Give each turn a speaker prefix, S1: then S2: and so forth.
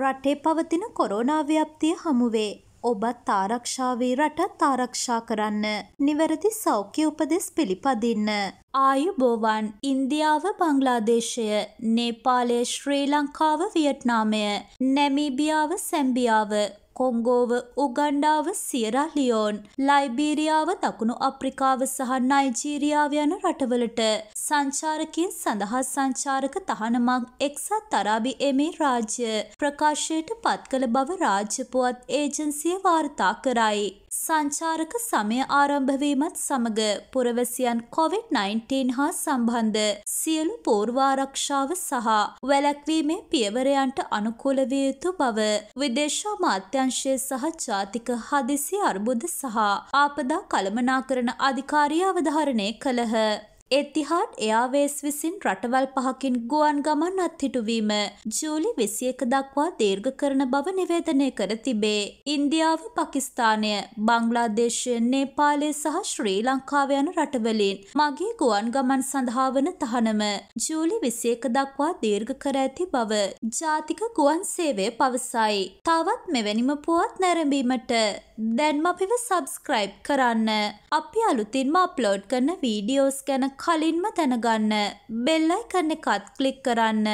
S1: රටේ පවතින කොරෝනා ව්‍යප්තිය හමුවේ. ඔබත් ආරක්ෂාවී රටත් ආරක්ෂා කරන්න. නිවැරදි සෞඛ්‍ය උපදෙස් පිළිපදින්න. ආයුබෝවන් ඉන්දියාව බංගලාදේශය නේපාලය ශ්‍රී ලංකාව වියට්නාමය නැමීබියාව සැම්බියාව කොංගෝව උගණ්ඩාව සියරාලියෝන් ලයිබීරියාව දකුණු අප්‍රිකාව සහ නයිජීරියාව යන රටවලට සංචාරකින් සඳහා සංචාරක තහනමක් එක්සත් අරාබි එමි රාජ්‍ය ප්‍රකාශයට පත් කළ බව රාජ්‍ය පුවත් ඒජන්සිය වාර්තා කරයි. සංචාරක සමය ආරම්භවීමත් සමග පුරවැසියන් කොවිD-19 හා සම්බන්ධ සියලු පූර්වාරක්ෂාව සහ වැලැක්වීමේ පියවරයන්ට අනුකූල විය යුතු බව විදේශ මාත්‍යන් අංශය සහ ජාතික හදිසි අර්බුද සහ ආපදා කළමනාකරන අධිකාරිය අවධාරණය කළහ. එතිහාට් එයාවේස් විසින් රටවල් පහකින් ගුවන් ගමන් අත්හිටුවීම ජූලි විසියක දක්වා දීර්ඝ කරන බව නිවේදනය කර තිබේ. ඉන්දියාව පකිස්ථානය බංගලාදේශය නේපාලය සහ ශ්‍රී ලංකාව යන රටවලින් මගේ ගුවන් ගමන් සඳහා වන තහනම ජූලි විසියක දක්වා දීර්ඝ කර ඇති බව ජාතික ගුවන් සේවය පවසයි. තවත් මෙවැනිම පුවත් නැරඹීමට දැන්ම අපිව සබස්ක්‍රයිබ් කරන්න. අපි අලුතින්ම අප්ලෝඩ් කරන වීඩියෝස් ගැන කලින්ම දැනගන්න බෙල්ලයිකන්න එකත් කලික් කරන්න